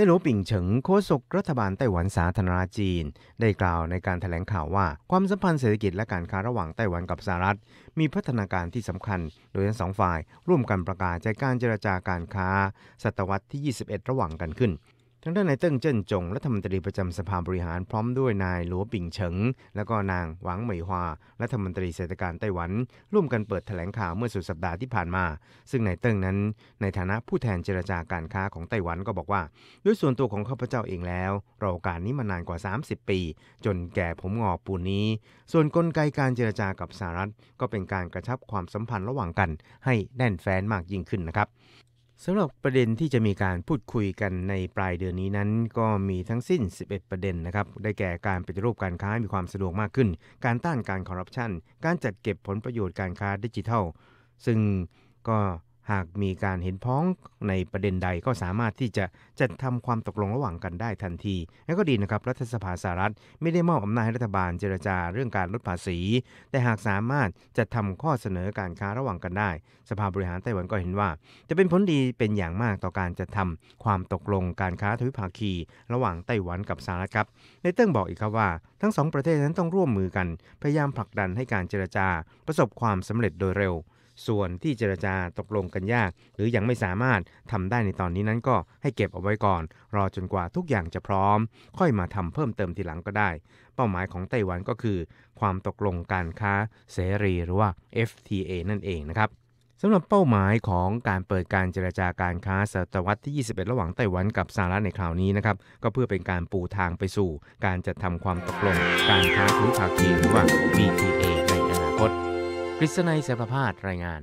ในหลวงปิ่งเฉิงโฆษกรัฐบาลไต้หวันสาธารณรัฐจีน ได้กล่าวในการถแถลงข่าวว่าความสัมพันธ์เศรษฐกิจและการค้าระหว่างไต้หวันกับสหรัฐ มีพัฒนาการที่สำคัญโดยทั้งสองฝ่าย ร่วมกันประกาศใจการเจรจาการค้า ศตวรรษที่ 21 ระหว่างกันขึ้นทางด้านนายเติ้งเจิ้นจงรัฐมนตรีประจำสภาบริหารพร้อมด้วยนายหลัวปิงเฉิง และก็นางหวังเหมยฮวารัฐมนตรีเศรษฐการไต้หวัน ร่วมกันเปิดแถลงข่าวเมื่อสุดสัปดาห์ที่ผ่านมา ซึ่งนายเติ้งนั้นในฐานะผู้แทนเจรจาการค้าของไต้หวันก็บอกว่า ด้วยส่วนตัวของข้าพเจ้าเองแล้วรอการนี้มานานกว่า 30 ปี จนแก่ผมงอปูนนี้ ส่วนกลไกการเจรจากับสหรัฐ ก็เป็นการกระชับความสัมพันธ์ระหว่างกัน ให้แน่นแฟ้นมากยิ่งขึ้นนะครับสำหรับประเด็นที่จะมีการพูดคุยกันในปลายเดือนนี้นั้น ก็มีทั้งสิ้น 11 ประเด็นนะครับ ได้แก่การปฏิรูปการค้ามีความสะดวกมากขึ้น การต้านการคอร์รัปชัน การจัดเก็บผลประโยชน์การค้าดิจิทัล ซึ่งก็หากมีการเห็นพ้องในประเด็นใดก็สามารถที่จะจัดทำความตกลงระหว่างกันได้ทันที แลนก็ดีนะครับรัฐสภาสหรัฐ ไม่ได้มอบอำนาจให้รัฐบาลเจรจาเรื่องการลดภาษี แต่หากสามารถจัดทำข้อเสนอการค้าระหว่างกันได้ สภาบริหารไต้หวันก็เห็นว่า จะเป็นผลดีเป็นอย่างมากต่อการจัดทำความตกลงการค้าทวิภาคี ระหว่างไต้หวันกับสหรัฐครับในเติ้งบอกอีกครับว่า ทั้งสองประเทศนั้นต้องร่วมมือกัน พยายามผลักดันให้การเจรจาประสบความสำเร็จโดยเร็วส่วนที่เจรจาตกลงกันยาก หรือยังไม่สามารถทำได้ในตอนนี้นั้นก็ให้เก็บเอาไว้ก่อน รอจนกว่าทุกอย่างจะพร้อม ค่อยมาทำเพิ่มเติมทีหลังก็ได้ เป้าหมายของไต้หวันก็คือ ความตกลงการค้าเสรีหรือว่า FTA นั่นเองนะครับสำหรับเป้าหมายของการเปิดการเจรจาการค้าศตวรรษที่ 21 ระหว่างไต้หวันกับสหรัฐในคราวนี้นะครับก็เพื่อเป็นการปูทางไปสู่ การจัดทำความตกลง การค้าทวิภาคีหรือว่า BTA ในอนาคตกฤษณัยเสภพาดรายงาน